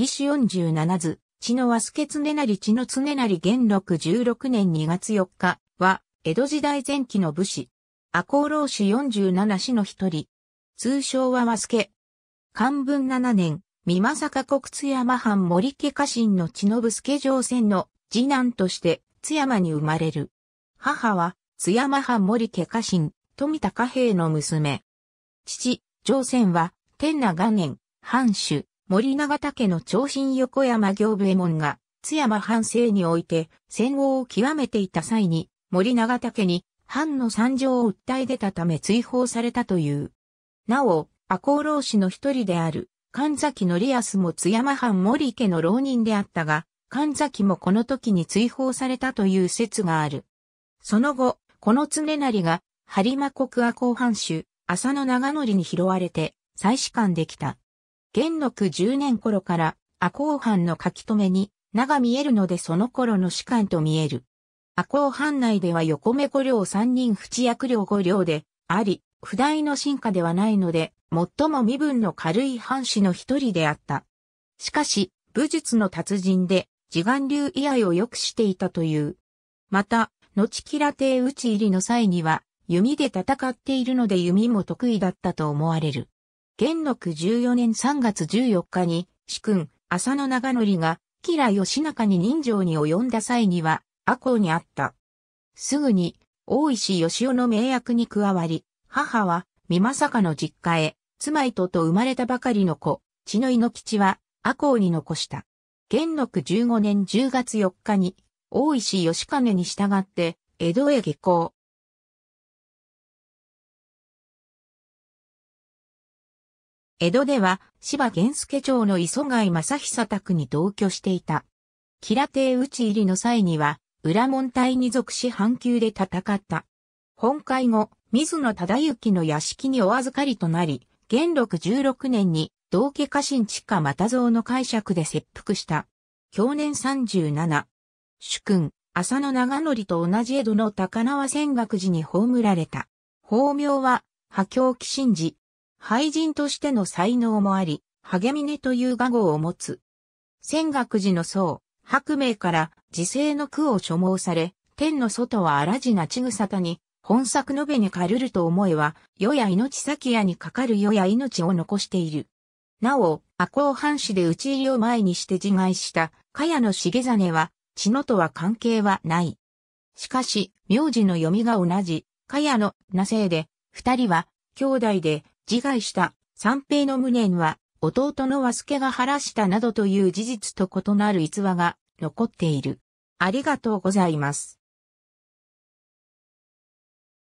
義士十七図、血の和助常成血の常成元禄十六年二月四日は、江戸時代前期の武士。赤穂浪士十七氏の一人。通称は和助。漢文七年、三政国津山藩森家家臣の血の助城戦の次男として津山に生まれる。母は津山藩森家家臣、富田家平の娘。父、乗船は、天長元年、藩主、森永武の長身横山行右衛門が、津山藩政において戦後を極めていた際に、森永武に藩の惨状を訴え出たため追放されたという。なお、赤穂浪士の一人である、神崎則康も津山藩森家の浪人であったが、神崎もこの時に追放されたという説がある。その後、この常成が、播磨国阿公藩主、浅野長則に拾われて、再始官できた。元禄10年頃から赤後藩の書き留めに名が見えるのでその頃の士官と見える。赤後藩内では横目五両三人淵役両五両であり、不代の進化ではないので、最も身分の軽い藩士の一人であった。しかし、武術の達人で、自眼流居合を良くしていたという。また、後吉良邸討ち入りの際には、弓で戦っているので弓も得意だったと思われる。元禄14年3月14日に、主君、浅野長則が、吉良義仲に人情に及んだ際には、阿公にあった。すぐに、大石義雄の名役に加わり、母は、美政の実家へ、妻糸と生まれたばかりの子、血の井の吉は、阿公に残した。元禄15年10月4日に、大石義兼に従って、江戸へ下校。江戸では芝玄助町の磯貝正久宅に同居していた。吉良邸討ち入りの際には、裏門隊に属し半球で戦った。本会後、水野忠之の屋敷にお預かりとなり、元禄16年に道家家臣地下又蔵の解釈で切腹した。去年37。主君、浅野長則と同じ江戸の高輪仙岳寺に葬られた。法名は、波京紀神寺、俳人としての才能もあり、励みねという画号を持つ。仙学寺の僧、白明から自世の句を所望され、天の外は荒地なちぐさたに、本作のべにかるると思えは、世や命先やにかかる世や命を残している。なお、赤穂藩士で討ち入りを前にして自害した、茅野重ねは、血のとは関係はない。しかし、名字の読みが同じ、茅野なせいで、二人は、兄弟で、自害した三平の無念は弟の和助が晴らしたなどという事実と異なる逸話が残っている。ありがとうございます。